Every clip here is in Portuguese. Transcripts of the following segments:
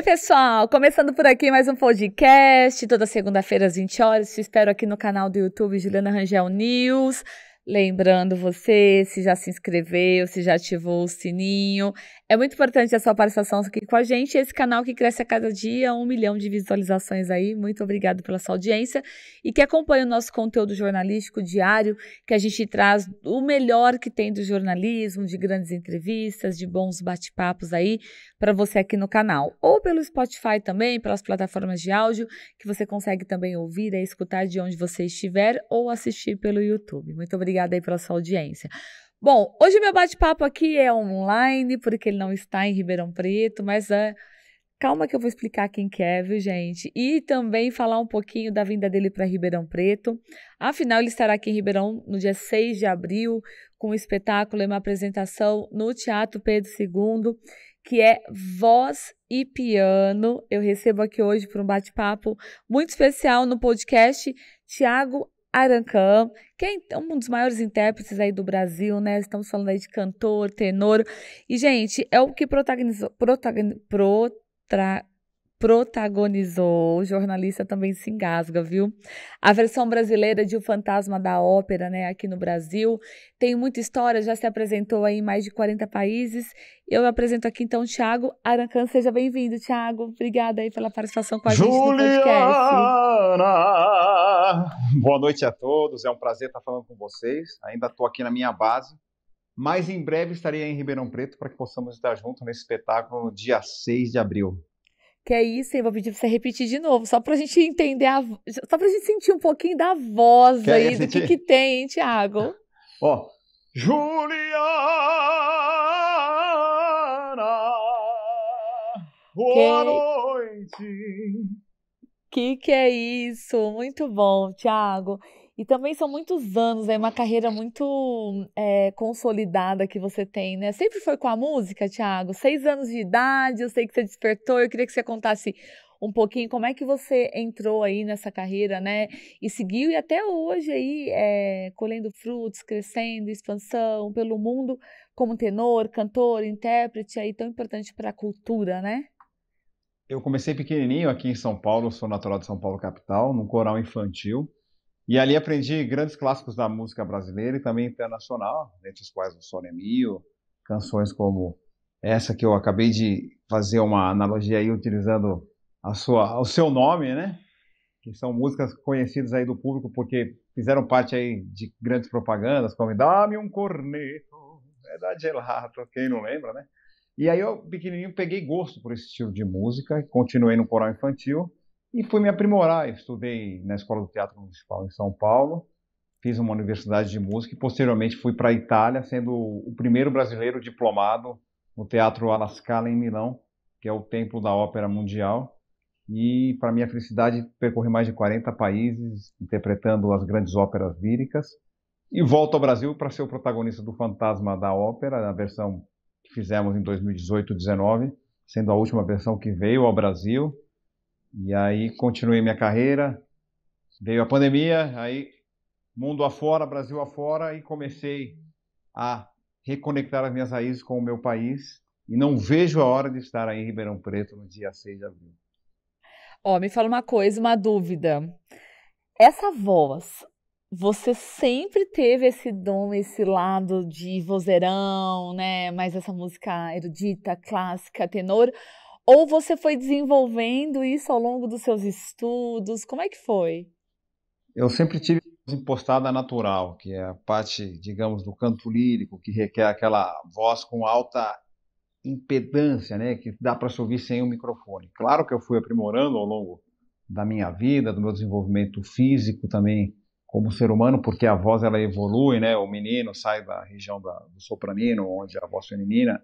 Oi, pessoal! Começando por aqui mais um podcast, toda segunda-feira às 20 horas. Te espero aqui no canal do YouTube Juliana Rangel News lembrando você se já se inscreveu, se já ativou o sininho. É muito importante a sua participação aqui com a gente. Esse canal que cresce a cada dia, um milhão de visualizações aí. Muito obrigado pela sua audiência e que acompanha o nosso conteúdo jornalístico diário, que a gente traz o melhor que tem do jornalismo, de grandes entrevistas, de bons bate-papos aí para você aqui no canal. Ou pelo Spotify também, pelas plataformas de áudio, que você consegue também ouvir e escutar de onde você estiver ou assistir pelo YouTube. Muito obrigado obrigada aí pela sua audiência. Bom, hoje meu bate-papo aqui é online, porque ele não está em Ribeirão Preto, mas é... calma que eu vou explicar quem que é, viu, gente? E também falar um pouquinho da vinda dele para Ribeirão Preto. Afinal, ele estará aqui em Ribeirão no dia 6 de abril, com um espetáculo e uma apresentação no Teatro Pedro II, que é Voz e Piano. Eu recebo aqui hoje para um bate-papo muito especial no podcast Tiago Arancam, que é então um dos maiores intérpretes aí do Brasil, né? Estamos falando aí de cantor, tenor. E, gente, é o que protagonizou. protagonizou. O jornalista também se engasga, viu? A versão brasileira de O Fantasma da Ópera, né, aqui no Brasil, tem muita história, já se apresentou aí em mais de 40 países. Eu apresento aqui então o Thiago Arancam, seja bem-vindo, Thiago. Obrigada aí pela participação com a Juliana! gente no podcast. boa noite a todos. É um prazer estar falando com vocês. Ainda estou aqui na minha base, mas em breve estarei em Ribeirão Preto para que possamos estar juntos nesse espetáculo no dia 6 de abril. Que é isso, hein? vou pedir pra você repetir de novo, só pra gente entender, a... só pra gente sentir um pouquinho da voz que aí, é do que, que tem, hein, Thiago? Ó, Juliana, boa que... noite. Que que é isso? Muito bom, Thiago. E também são muitos anos, é uma carreira muito é, consolidada que você tem, né? Sempre foi com a música, Thiago? Seis anos de idade, eu sei que você despertou, eu queria que você contasse um pouquinho como é que você entrou aí nessa carreira, né? E seguiu e até hoje aí é, colhendo frutos, crescendo, expansão pelo mundo como tenor, cantor, intérprete aí tão importante para a cultura, né? eu comecei pequenininho aqui em São Paulo, sou natural de São Paulo capital, num coral infantil. E ali aprendi grandes clássicos da música brasileira e também internacional, entre os quais o Sônia Mio, canções como essa que eu acabei de fazer uma analogia aí utilizando a sua, o seu nome, né? Que são músicas conhecidas aí do público porque fizeram parte aí de grandes propagandas, como Dá-me um corneto, é da Gelato, quem não lembra, né? E aí eu, pequenininho, peguei gosto por esse estilo de música, continuei no coral infantil e fui me aprimorar. Eu estudei na Escola do Teatro Municipal em São Paulo, fiz uma universidade de música e posteriormente fui para a Itália, sendo o primeiro brasileiro diplomado no Teatro Alla Scala em Milão, que é o templo da ópera mundial. E, para minha felicidade, percorri mais de 40 países interpretando as grandes óperas líricas. E volto ao Brasil para ser o protagonista do Fantasma da Ópera, na versão que fizemos em 2018 19 sendo a última versão que veio ao Brasil. E aí continuei minha carreira. Veio a pandemia, aí mundo afora, Brasil afora, e comecei a reconectar as minhas raízes com o meu país. E não vejo a hora de estar aí em Ribeirão Preto no dia 6 de abril. Ó, oh, me fala uma coisa, uma dúvida. Essa voz, você sempre teve esse dom, esse lado de vozeirão, né? Mais essa música erudita, clássica, tenor. Ou você foi desenvolvendo isso ao longo dos seus estudos? Como é que foi? Eu sempre tive impostada natural, que é a parte, digamos, do canto lírico, que requer aquela voz com alta impedância, né? Que dá para se ouvir sem o microfone. Claro que eu fui aprimorando ao longo da minha vida, do meu desenvolvimento físico também como ser humano, porque a voz ela evolui, né? O menino sai da região da, do sopranino, onde a voz feminina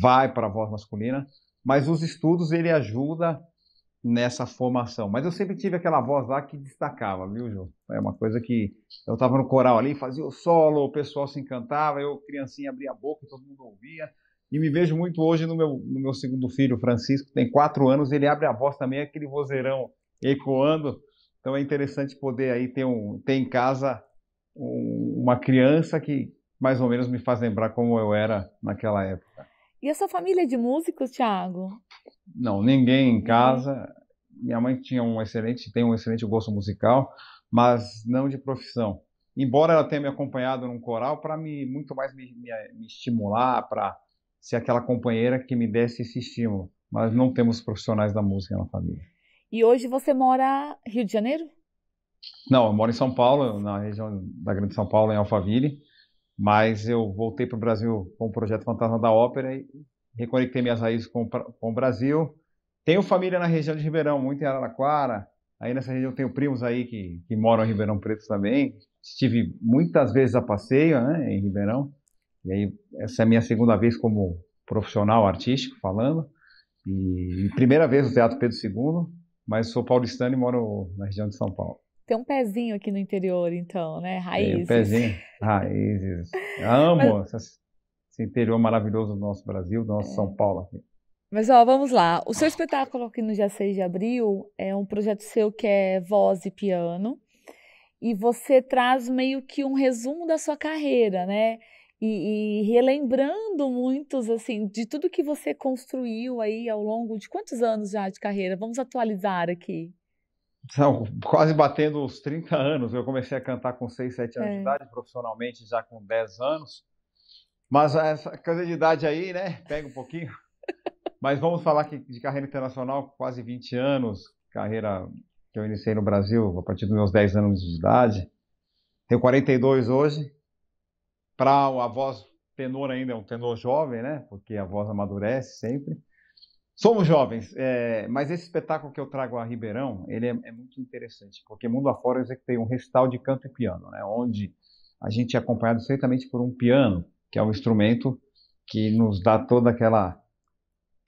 vai para a voz masculina, mas os estudos ele ajuda nessa formação. Mas eu sempre tive aquela voz lá que destacava, viu, Ju? É uma coisa que eu estava no coral ali, fazia o solo, o pessoal se encantava, eu criancinha abria a boca, todo mundo ouvia. E me vejo muito hoje no meu, no meu segundo filho, Francisco, tem quatro anos, ele abre a voz também, aquele vozeirão ecoando então é interessante poder aí ter, um, ter em casa um, uma criança que mais ou menos me faz lembrar como eu era naquela época. E a sua família é de músicos, Thiago? Não, ninguém em casa. Minha mãe tinha um excelente, tem um excelente gosto musical, mas não de profissão. Embora ela tenha me acompanhado num coral para me muito mais me, me, me estimular, para ser aquela companheira que me desse esse estímulo. Mas não temos profissionais da música na família. E hoje você mora Rio de Janeiro? Não, eu moro em São Paulo, na região da Grande São Paulo, em Alphaville. Mas eu voltei para o Brasil com o projeto Fantasma da Ópera e reconectei minhas raízes com, com o Brasil. Tenho família na região de Ribeirão, muito em Araraquara. Aí nessa região tenho primos aí que, que moram em Ribeirão Preto também. Estive muitas vezes a passeio né, em Ribeirão. E aí essa é a minha segunda vez como profissional artístico falando. E, e primeira vez no Teatro Pedro II mas sou paulistano e moro na região de São Paulo. Tem um pezinho aqui no interior, então, né? Raízes. Tem um pezinho, raízes. amo mas... esse interior maravilhoso do nosso Brasil, do nosso é. São Paulo aqui. Mas ó, vamos lá. O seu espetáculo aqui no dia 6 de abril é um projeto seu que é voz e piano. E você traz meio que um resumo da sua carreira, né? e, e, relembrando muitos assim de tudo que você construiu aí ao longo de quantos anos já de carreira? Vamos atualizar aqui. São quase batendo os 30 anos. Eu comecei a cantar com 6, 7 anos é. de idade, profissionalmente já com 10 anos. Mas essa coisa de idade aí, né? Pega um pouquinho. Mas vamos falar que de carreira internacional, quase 20 anos, carreira que eu iniciei no Brasil a partir dos meus 10 anos de idade. Tenho 42 hoje, para a voz tenor ainda é um tenor jovem, né? Porque a voz amadurece sempre. Somos jovens, é, mas esse espetáculo que eu trago a Ribeirão, ele é, é, muito interessante, porque mundo afora eu executei um recital de canto e piano, né? Onde a gente é acompanhado estreitamente por um piano, que é um instrumento que nos dá toda aquela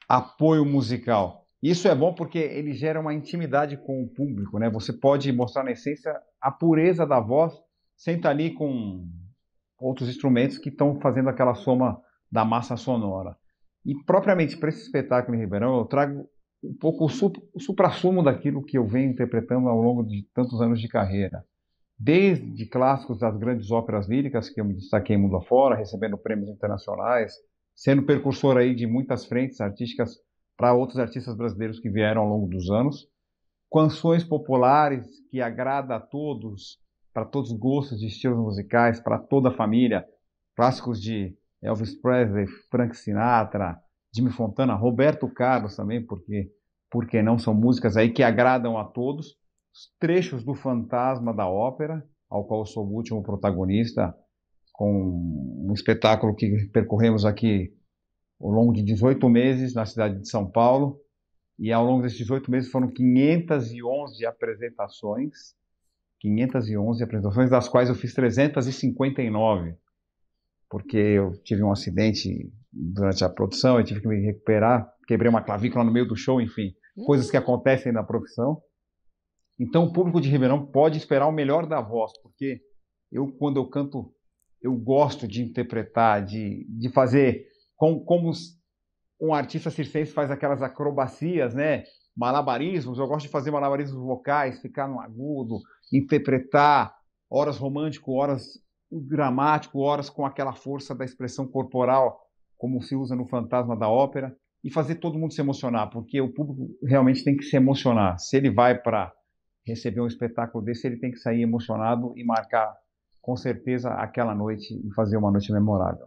apoio musical. Isso é bom porque ele gera uma intimidade com o público, né? Você pode mostrar na essência a pureza da voz, senta ali com outros instrumentos que estão fazendo aquela soma da massa sonora. E propriamente para esse espetáculo em Ribeirão, eu trago um pouco o, supra-sumo daquilo que eu venho interpretando ao longo de tantos anos de carreira. Desde clássicos das grandes óperas líricas, que eu me destaquei mundo afora, recebendo prêmios internacionais, sendo precursor aí de muitas frentes artísticas para outros artistas brasileiros que vieram ao longo dos anos, canções populares que agrada a todos, para todos os gostos de estilos musicais, para toda a família. Clássicos de Elvis Presley, Frank Sinatra, Jimmy Fontana, Roberto Carlos também, porque porque não são músicas aí que agradam a todos. Trechos do Fantasma da Ópera, ao qual eu sou o último protagonista, com um espetáculo que percorremos aqui ao longo de 18 meses na cidade de São Paulo. E ao longo desses 18 meses foram 511 apresentações 511 apresentações, das quais eu fiz 359, porque eu tive um acidente durante a produção, eu tive que me recuperar, quebrei uma clavícula no meio do show, enfim, coisas que acontecem na profissão. Então, o público de Ribeirão pode esperar o melhor da voz, porque eu, quando eu canto, eu gosto de interpretar, de, de fazer com, como um artista circense faz aquelas acrobacias, né? malabarismos, eu gosto de fazer malabarismos vocais, ficar no agudo, interpretar horas romântico, horas dramático, horas com aquela força da expressão corporal, como se usa no Fantasma da Ópera, e fazer todo mundo se emocionar, porque o público realmente tem que se emocionar. Se ele vai para receber um espetáculo desse, ele tem que sair emocionado e marcar com certeza aquela noite e fazer uma noite memorável.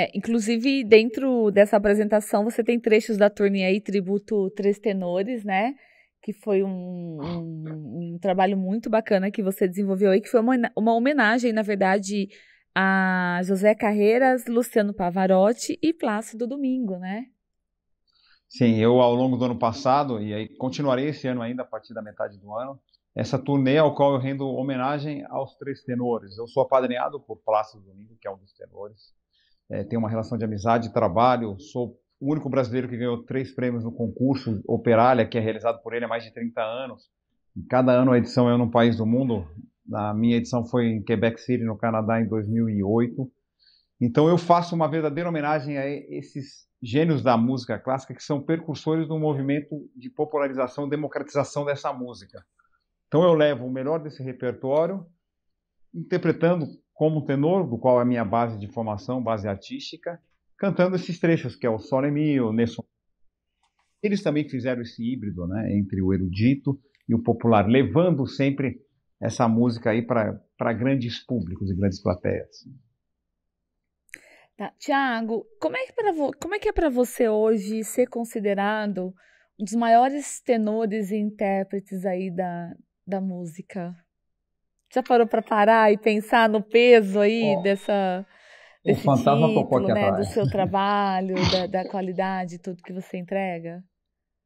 É, inclusive, dentro dessa apresentação, você tem trechos da turnê aí, Tributo Três Tenores, né? Que foi um, um, um trabalho muito bacana que você desenvolveu aí, que foi uma, uma homenagem, na verdade, a José Carreiras, Luciano Pavarotti e Plácido Domingo, né? Sim, eu ao longo do ano passado, e aí continuarei esse ano ainda, a partir da metade do ano, essa turnê ao qual eu rendo homenagem aos três tenores. Eu sou apadrinhado por Plácido Domingo, que é um dos tenores, é, tenho uma relação de amizade e trabalho, sou o único brasileiro que ganhou três prêmios no concurso Operália, que é realizado por ele há mais de 30 anos. E cada ano a edição é num país do mundo. A minha edição foi em Quebec City, no Canadá, em 2008. Então eu faço uma verdadeira homenagem a esses gênios da música clássica que são percursores do movimento de popularização, democratização dessa música. Então eu levo o melhor desse repertório, interpretando como tenor, do qual é a minha base de formação, base artística, cantando esses trechos, que é o Sole o Nessun. Né Eles também fizeram esse híbrido né, entre o erudito e o popular, levando sempre essa música aí para grandes públicos e grandes plateias. Tá. Tiago, como é que para é, é você hoje ser considerado um dos maiores tenores e intérpretes aí da, da música? Já parou para parar e pensar no peso aí oh, dessa desse título, né, do seu trabalho, da, da qualidade, tudo que você entrega?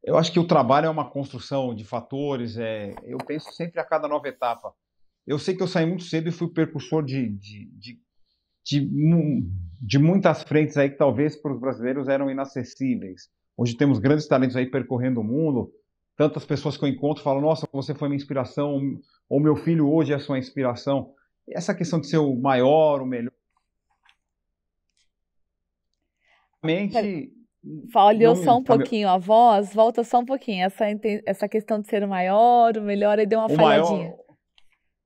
Eu acho que o trabalho é uma construção de fatores. É, eu penso sempre a cada nova etapa. Eu sei que eu saí muito cedo e fui percursor de, de, de, de, de muitas frentes aí que talvez para os brasileiros eram inacessíveis. Hoje temos grandes talentos aí percorrendo o mundo, tantas pessoas que eu encontro falam: Nossa, você foi minha inspiração, ou meu filho hoje é sua inspiração. Essa questão de ser o maior, o melhor. Mente. Falhou só um tá pouquinho a voz, volta só um pouquinho. Essa, essa questão de ser o maior, o melhor, aí deu uma o falhadinha. Maior,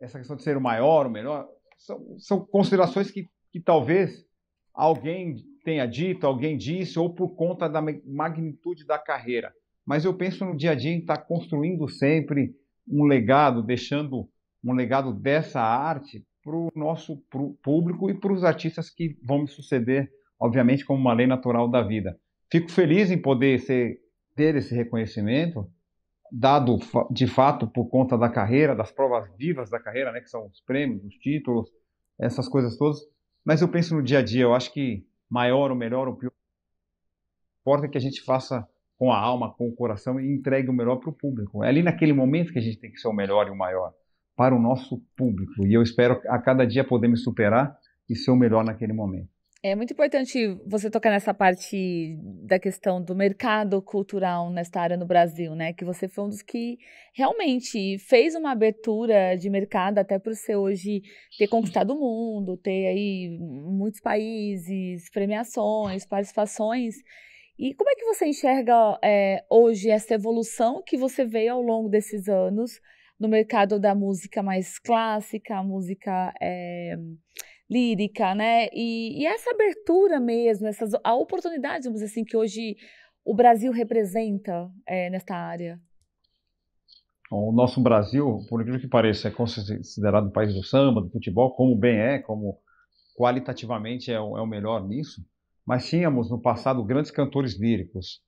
essa questão de ser o maior, o melhor, são, são considerações que, que talvez alguém tenha dito, alguém disse, ou por conta da magnitude da carreira mas eu penso no dia a dia em estar tá construindo sempre um legado, deixando um legado dessa arte para o nosso público e para os artistas que vão me suceder, obviamente, como uma lei natural da vida. Fico feliz em poder ser, ter esse reconhecimento, dado de fato por conta da carreira, das provas vivas da carreira, né, que são os prêmios, os títulos, essas coisas todas. Mas eu penso no dia a dia, eu acho que maior ou melhor ou pior, importa é que a gente faça com a alma, com o coração e entregue o melhor para o público. É ali naquele momento que a gente tem que ser o melhor e o maior para o nosso público. E eu espero a cada dia poder me superar e ser o melhor naquele momento. É muito importante você tocar nessa parte da questão do mercado cultural nesta área no Brasil, né? Que você foi um dos que realmente fez uma abertura de mercado até para você hoje ter conquistado o mundo, ter aí muitos países, premiações, participações. E como é que você enxerga é, hoje essa evolução que você veio ao longo desses anos no mercado da música mais clássica, música é, lírica, né? E, e, essa abertura mesmo, essas, a oportunidade, vamos dizer assim, que hoje o Brasil representa é, nesta área? O nosso Brasil, por incrível que pareça, é considerado o país do samba, do futebol, como bem é, como qualitativamente é o, é o melhor nisso mas tínhamos no passado grandes cantores líricos.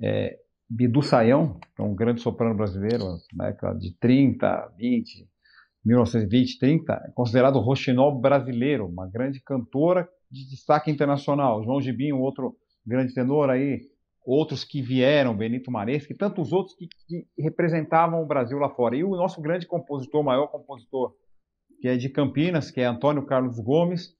É, Bidu Saião, que é um grande soprano brasileiro, na época de 30, 20, 1920, 30, considerado o roxinol brasileiro, uma grande cantora de destaque internacional. João Gibinho, outro grande tenor aí, outros que vieram, Benito Maresca e tantos outros que, que, representavam o Brasil lá fora. E o nosso grande compositor, maior compositor, que é de Campinas, que é Antônio Carlos Gomes,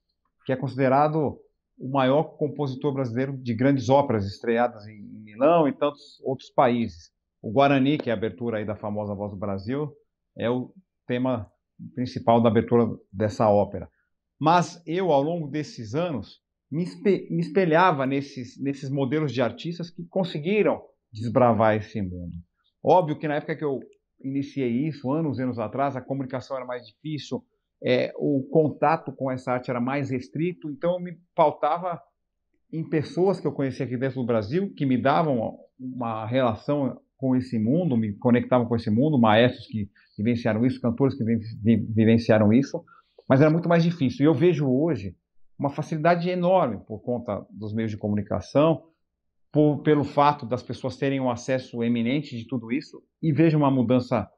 que é considerado o maior compositor brasileiro de grandes óperas estreadas em Milão e tantos outros países. O Guarani, que é a abertura aí da famosa Voz do Brasil, é o tema principal da abertura dessa ópera. Mas eu, ao longo desses anos, me espelhava nesses, nesses modelos de artistas que conseguiram desbravar esse mundo. Óbvio que na época que eu iniciei isso, anos e anos atrás, a comunicação era mais difícil, é, o contato com essa arte era mais restrito, então eu me pautava em pessoas que eu conhecia aqui dentro do Brasil, que me davam uma relação com esse mundo, me conectavam com esse mundo, maestros que vivenciaram isso, cantores que vivenciaram isso, mas era muito mais difícil. E eu vejo hoje uma facilidade enorme por conta dos meios de comunicação, por, pelo fato das pessoas terem um acesso eminente de tudo isso, e vejo uma mudança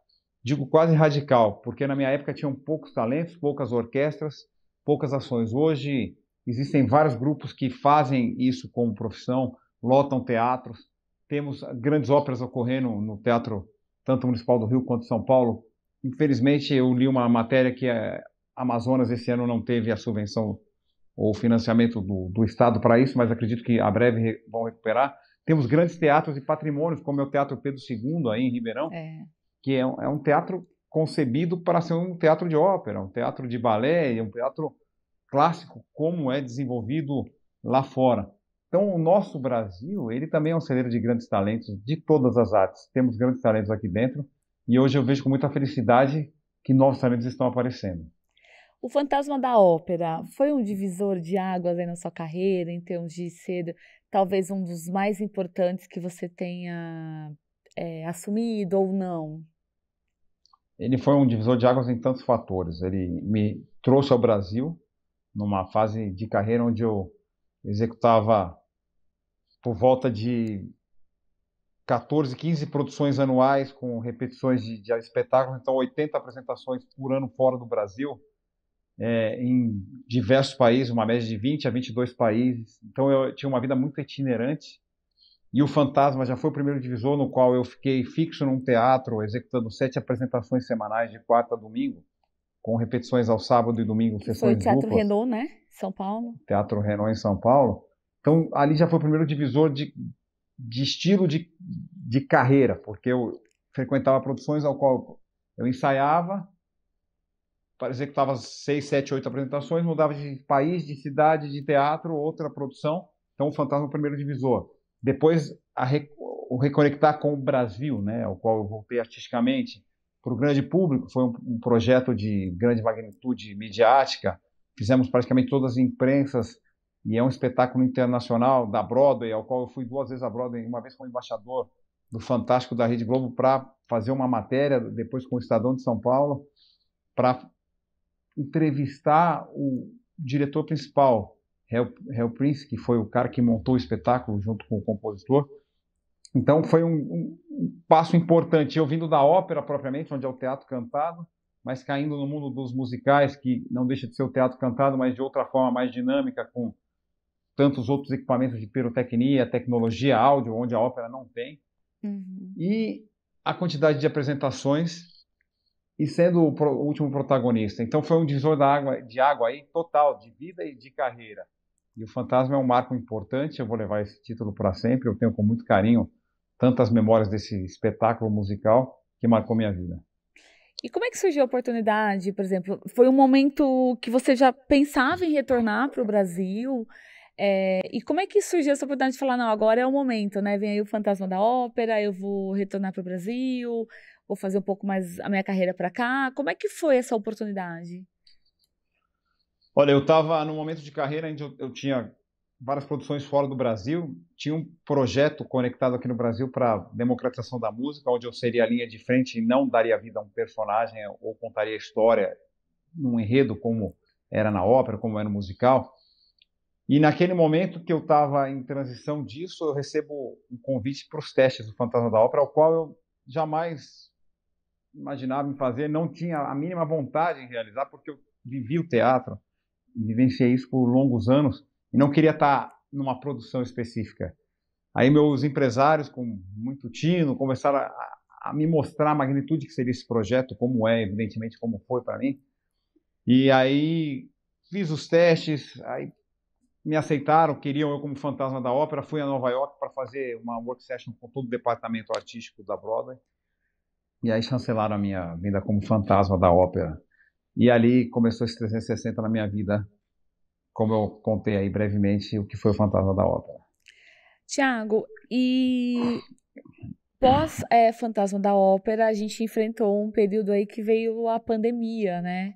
digo quase radical, porque na minha época tinham poucos talentos, poucas orquestras, poucas ações. Hoje existem vários grupos que fazem isso como profissão, lotam teatros. Temos grandes óperas ocorrendo no teatro, tanto municipal do Rio quanto de São Paulo. Infelizmente, eu li uma matéria que a eh, Amazonas esse ano não teve a subvenção ou financiamento do, do Estado para isso, mas acredito que a breve vão recuperar. Temos grandes teatros e patrimônios, como é o Teatro Pedro II, aí em Ribeirão, é que é um, é um teatro concebido para ser um teatro de ópera, um teatro de balé, um teatro clássico, como é desenvolvido lá fora. Então, o nosso Brasil, ele também é um celeiro de grandes talentos de todas as artes. Temos grandes talentos aqui dentro e hoje eu vejo com muita felicidade que novos talentos estão aparecendo. O Fantasma da Ópera foi um divisor de águas aí na sua carreira, em termos de ser talvez um dos mais importantes que você tenha é, assumido ou não? ele foi um divisor de águas em tantos fatores. Ele me trouxe ao Brasil numa fase de carreira onde eu executava por volta de 14, 15 produções anuais com repetições de, de espetáculos, então 80 apresentações por ano fora do Brasil, é, em diversos países, uma média de 20 a 22 países. Então eu tinha uma vida muito itinerante e o Fantasma já foi o primeiro divisor no qual eu fiquei fixo num teatro, executando sete apresentações semanais de quarta a domingo, com repetições ao sábado e domingo, que Foi o Teatro duplas. Renault, né? São Paulo. Teatro Renault em São Paulo. Então, ali já foi o primeiro divisor de, de estilo de, de carreira, porque eu frequentava produções ao qual eu ensaiava, executava seis, sete, oito apresentações, mudava de país, de cidade, de teatro, outra produção. Então, o Fantasma é o primeiro divisor. Depois, o reconectar com o Brasil, né, ao qual eu voltei artisticamente, para o grande público, foi um, um, projeto de grande magnitude midiática. Fizemos praticamente todas as imprensas e é um espetáculo internacional da Broadway, ao qual eu fui duas vezes à Broadway, uma vez como embaixador do Fantástico da Rede Globo para fazer uma matéria, depois com o Estadão de São Paulo, para entrevistar o diretor principal Hell Prince, que foi o cara que montou o espetáculo junto com o compositor. Então foi um, um, um passo importante, eu vindo da ópera propriamente, onde é o teatro cantado, mas caindo no mundo dos musicais, que não deixa de ser o teatro cantado, mas de outra forma mais dinâmica, com tantos outros equipamentos de pirotecnia, tecnologia áudio, onde a ópera não tem. Uhum. E a quantidade de apresentações e sendo o, pro, o último protagonista. Então foi um divisor de água, de água aí total, de vida e de carreira. E o Fantasma é um marco importante, eu vou levar esse título para sempre. Eu tenho com muito carinho tantas memórias desse espetáculo musical que marcou minha vida. E como é que surgiu a oportunidade, por exemplo? Foi um momento que você já pensava em retornar para o Brasil? É, e como é que surgiu essa oportunidade de falar, não, agora é o momento, né? Vem aí o fantasma da ópera, eu vou retornar para o Brasil, vou fazer um pouco mais a minha carreira para cá. Como é que foi essa oportunidade? Olha, eu estava num momento de carreira onde eu, eu, tinha várias produções fora do Brasil, tinha um projeto conectado aqui no Brasil para democratização da música, onde eu seria a linha de frente e não daria vida a um personagem ou contaria a história num enredo como era na ópera, como era no musical. E naquele momento que eu estava em transição disso, eu recebo um convite para os testes do Fantasma da Ópera, ao qual eu jamais imaginava em fazer, não tinha a mínima vontade em realizar, porque eu vivi o teatro vivenciei isso por longos anos e não queria estar numa produção específica. Aí meus empresários, com muito tino, começaram a, a me mostrar a magnitude que seria esse projeto, como é, evidentemente, como foi para mim. E aí fiz os testes, aí me aceitaram, queriam eu como fantasma da ópera, fui a Nova York para fazer uma work session com todo o departamento artístico da Broadway. E aí chancelaram a minha vinda como fantasma da ópera. E ali começou esse 360 na minha vida, como eu contei aí brevemente, o que foi o Fantasma da Ópera. Tiago, e pós é, Fantasma da Ópera, a gente enfrentou um período aí que veio a pandemia, né?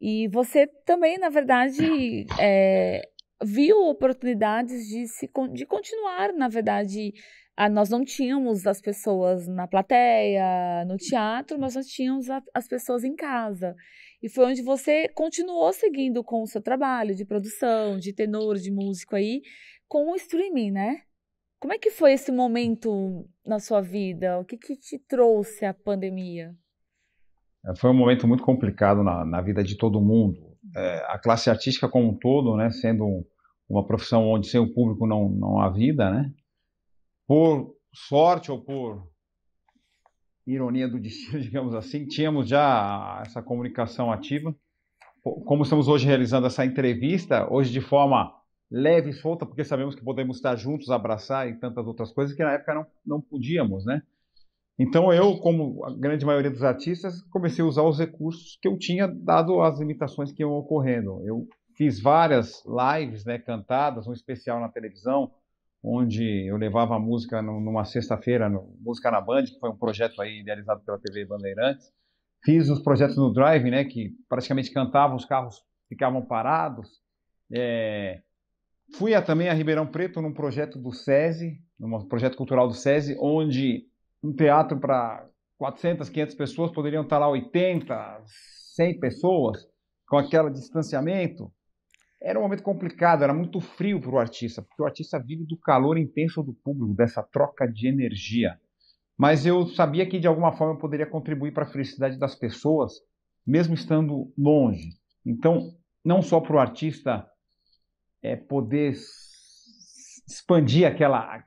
E você também, na verdade, é, viu oportunidades de, se, de continuar, na verdade, ah, nós não tínhamos as pessoas na plateia, no teatro, mas nós tínhamos a, as pessoas em casa. E foi onde você continuou seguindo com o seu trabalho de produção, de tenor, de músico aí, com o streaming, né? Como é que foi esse momento na sua vida? O que, que te trouxe a pandemia? É, foi um momento muito complicado na, na vida de todo mundo. É, a classe artística como um todo, né, sendo uma profissão onde sem o público não, não há vida, né? por sorte ou por ironia do destino, digamos assim, tínhamos já essa comunicação ativa. Como estamos hoje realizando essa entrevista, hoje de forma leve e solta, porque sabemos que podemos estar juntos, abraçar e tantas outras coisas que na época não, não podíamos, né? Então eu, como a grande maioria dos artistas, comecei a usar os recursos que eu tinha dado às limitações que iam ocorrendo. Eu fiz várias lives, né, cantadas, um especial na televisão, onde eu levava a música numa sexta-feira, música na Band, que foi um projeto aí idealizado pela TV Bandeirantes. Fiz os projetos no Drive, né, que praticamente cantavam, os carros ficavam parados. É... Fui a, também a Ribeirão Preto num projeto do SESI, num projeto cultural do SESI, onde um teatro para 400, 500 pessoas poderiam estar lá 80, 100 pessoas, com aquele distanciamento era um momento complicado, era muito frio para o artista, porque o artista vive do calor intenso do público, dessa troca de energia. Mas eu sabia que de alguma forma eu poderia contribuir para a felicidade das pessoas, mesmo estando longe. Então, não só para o artista é, poder expandir aquela,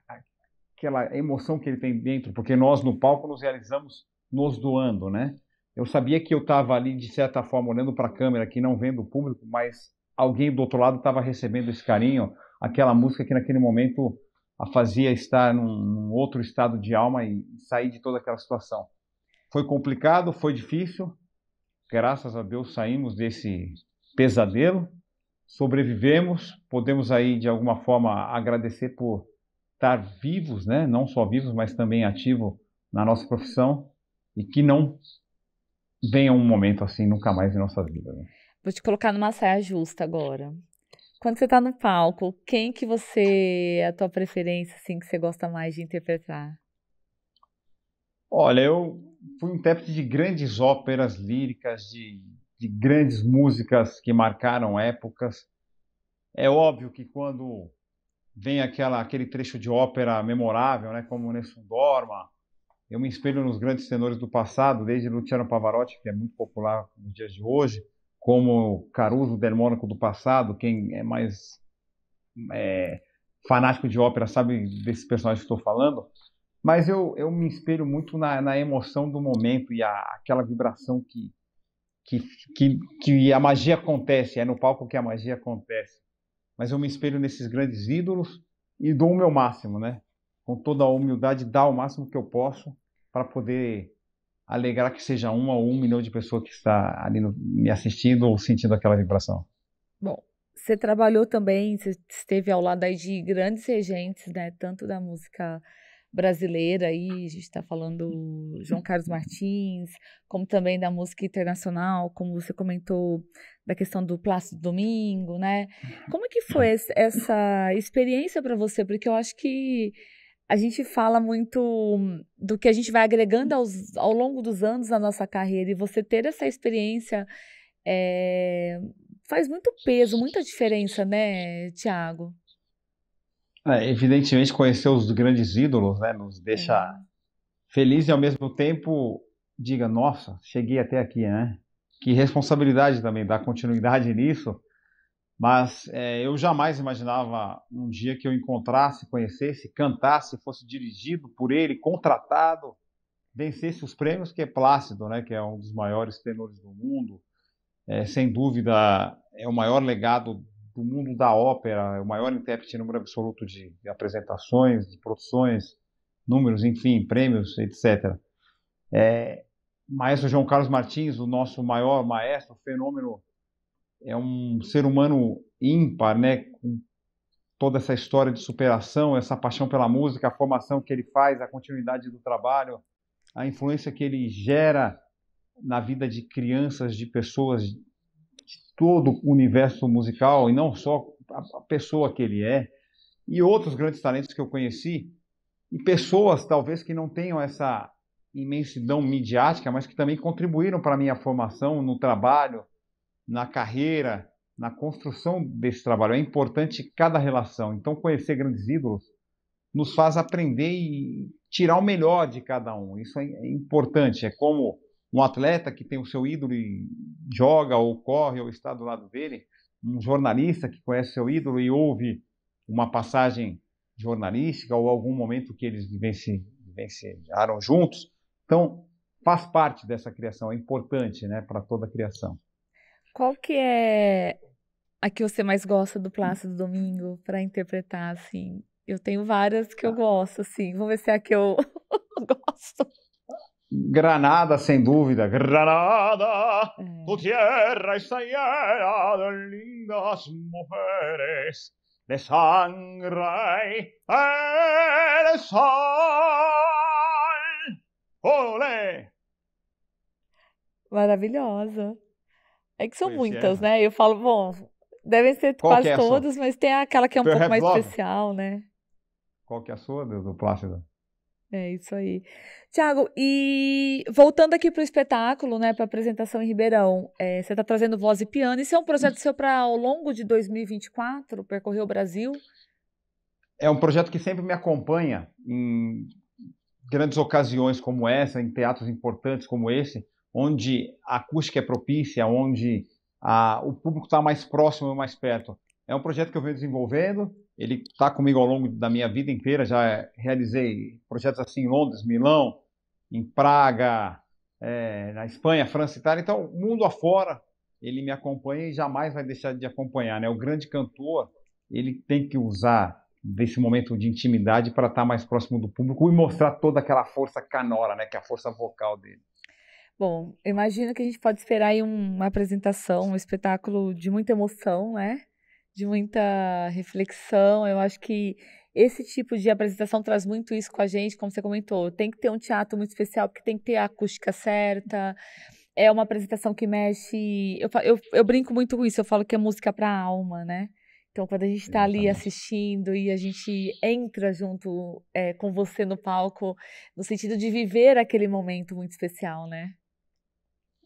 aquela emoção que ele tem dentro, porque nós no palco nos realizamos nos doando, né? Eu sabia que eu estava ali, de certa forma, olhando para a câmera, que não vendo o público, mas alguém do outro lado estava recebendo esse carinho, aquela música que naquele momento a fazia estar num, num outro estado de alma e sair de toda aquela situação. Foi complicado, foi difícil. Graças a Deus saímos desse pesadelo, sobrevivemos, podemos aí de alguma forma agradecer por estar vivos, né? Não só vivos, mas também ativo na nossa profissão e que não venha um momento assim nunca mais em nossas vidas. Né? Vou te colocar numa saia justa agora. Quando você tá no palco, quem que você é a tua preferência assim que você gosta mais de interpretar? Olha, eu fui intérprete de grandes óperas líricas, de, de grandes músicas que marcaram épocas. É óbvio que quando vem aquela, aquele trecho de ópera memorável, né, como Nessun Dorma, eu me espelho nos grandes tenores do passado, desde Luciano Pavarotti, que é muito popular nos dias de hoje, como Caruso del Mônaco do passado, quem é mais é, fanático de ópera sabe desse personagem que estou falando, mas eu, eu me espelho muito na, na emoção do momento e a, aquela vibração que, que, que, que a magia acontece, é no palco que a magia acontece. Mas eu me espelho nesses grandes ídolos e dou o meu máximo, né? Com toda a humildade, dar o máximo que eu posso para poder alegrar que seja uma ou um milhão de pessoas que está ali no, me assistindo ou sentindo aquela vibração. Bom, você trabalhou também, você esteve ao lado aí de grandes regentes, né? Tanto da música brasileira aí, a gente está falando João Carlos Martins, como também da música internacional, como você comentou da questão do Plácido Domingo, né? Como é que foi essa experiência para você? Porque eu acho que a gente fala muito do que a gente vai agregando aos, ao longo dos anos na nossa carreira e você ter essa experiência é, faz muito peso, muita diferença, né, Tiago? É, evidentemente, conhecer os grandes ídolos né, nos deixa é. feliz e ao mesmo tempo diga, nossa, cheguei até aqui, né? Que responsabilidade também dar continuidade nisso mas é, eu jamais imaginava um dia que eu encontrasse, conhecesse, cantasse, fosse dirigido por ele, contratado, vencesse os prêmios que é Plácido, né, que é um dos maiores tenores do mundo. É, sem dúvida, é o maior legado do mundo da ópera, é o maior intérprete em número absoluto de, de apresentações, de produções, números, enfim, prêmios, etc. É, maestro João Carlos Martins, o nosso maior maestro, fenômeno é um ser humano ímpar, né? Com toda essa história de superação, essa paixão pela música, a formação que ele faz, a continuidade do trabalho, a influência que ele gera na vida de crianças, de pessoas, de todo o universo musical, e não só a pessoa que ele é, e outros grandes talentos que eu conheci, e pessoas talvez que não tenham essa imensidão midiática, mas que também contribuíram para a minha formação no trabalho, na carreira, na construção desse trabalho. É importante cada relação. Então, conhecer grandes ídolos nos faz aprender e tirar o melhor de cada um. Isso é, é importante. É como um atleta que tem o seu ídolo e joga ou corre ou está do lado dele, um jornalista que conhece seu ídolo e ouve uma passagem jornalística ou algum momento que eles vivenciaram juntos. Então, faz parte dessa criação, é importante né, para toda a criação. Qual que é a que você mais gosta do Plácido Domingo para interpretar, assim? Eu tenho várias que eu ah. gosto, assim. Vamos ver se é a que eu gosto. Granada, sem dúvida. Granada, é. tu tierra está llena de lindas mujeres, de sangre el sol. Olé! Maravilhosa. É que são é, muitas, né? né? Eu falo, bom, devem ser Qual quase é todas, mas tem aquela que é um pouco mais especial, né? Qual que é a sua, do Plácido? É isso aí. Tiago, e voltando aqui para o espetáculo, né, para a apresentação em Ribeirão, é, você está trazendo voz e piano. Isso é um projeto seu para ao longo de 2024, percorrer o Brasil? É um projeto que sempre me acompanha em grandes ocasiões como essa, em teatros importantes como esse onde a acústica é propícia, onde a, o público está mais próximo e mais perto. É um projeto que eu venho desenvolvendo, ele está comigo ao longo da minha vida inteira. Já realizei projetos assim em Londres, Milão, em Praga, é, na Espanha, França, e Itália. Então, mundo afora, ele me acompanha e jamais vai deixar de acompanhar. Né? O grande cantor, ele tem que usar desse momento de intimidade para estar tá mais próximo do público e mostrar toda aquela força canora, né, que é a força vocal dele. Bom, imagino que a gente pode esperar aí uma apresentação, um espetáculo de muita emoção, né? De muita reflexão. Eu acho que esse tipo de apresentação traz muito isso com a gente, como você comentou. Tem que ter um teatro muito especial, porque tem que ter a acústica certa. É uma apresentação que mexe. Eu, eu, eu brinco muito com isso, eu falo que é música para a alma, né? Então, quando a gente está ali assistindo e a gente entra junto é, com você no palco, no sentido de viver aquele momento muito especial, né?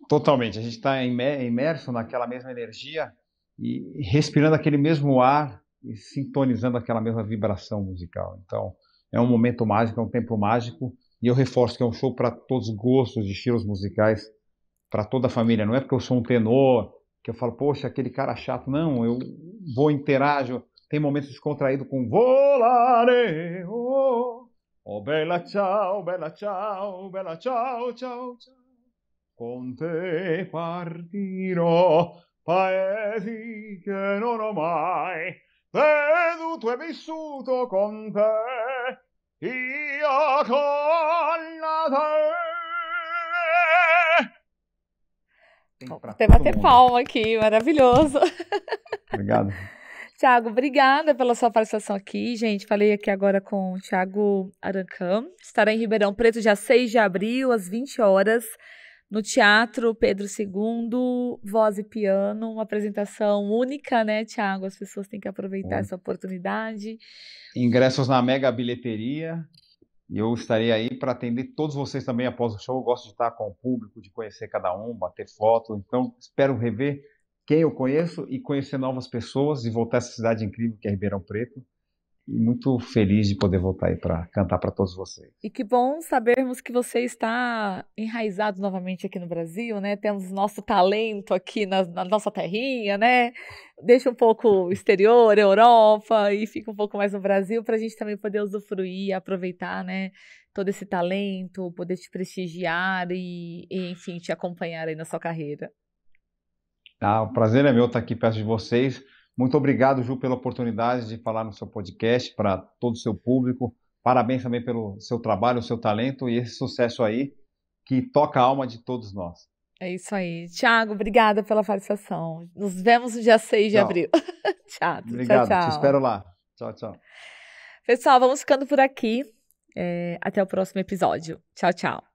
Totalmente. A gente está imerso naquela mesma energia e respirando aquele mesmo ar e sintonizando aquela mesma vibração musical. Então, é um momento mágico, é um tempo mágico. E eu reforço que é um show para todos os gostos de estilos musicais, para toda a família. Não é porque eu sou um tenor que eu falo, poxa, aquele cara chato. Não, eu vou interajo. Tem momentos descontraídos com Volare, oh, oh, bela oh. tchau, oh, bela tchau, bela tchau, tchau, tchau con te partirò, paesi che non ho mai veduto e vissuto con te, io con te. Tem bater palma aqui, maravilhoso. Obrigado. Tiago, obrigada pela sua participação aqui, gente. Falei aqui agora com o Tiago Arancam. Estará em Ribeirão Preto dia 6 de abril, às 20 horas no Teatro Pedro II, voz e piano, uma apresentação única, né, Tiago? As pessoas têm que aproveitar Bom. essa oportunidade. Ingressos na Mega Bilheteria. E eu estarei aí para atender todos vocês também após o show. Eu gosto de estar com o público, de conhecer cada um, bater foto. Então, espero rever quem eu conheço e conhecer novas pessoas e voltar a essa cidade incrível que é Ribeirão Preto muito feliz de poder voltar aí para cantar para todos vocês. E que bom sabermos que você está enraizado novamente aqui no Brasil, né? Temos nosso talento aqui na, na nossa terrinha, né? Deixa um pouco exterior, Europa e fica um pouco mais no Brasil para a gente também poder usufruir, aproveitar, né? Todo esse talento, poder te prestigiar e, e enfim, te acompanhar aí na sua carreira. Ah, o prazer é meu estar aqui perto de vocês. Muito obrigado, Ju, pela oportunidade de falar no seu podcast para todo o seu público. Parabéns também pelo seu trabalho, o seu talento e esse sucesso aí que toca a alma de todos nós. É isso aí. Tiago, obrigada pela participação. Nos vemos no dia 6 de tchau. abril. tchau, obrigado, tchau, tchau. te espero lá. Tchau, tchau. Pessoal, vamos ficando por aqui. É, até o próximo episódio. Tchau, tchau.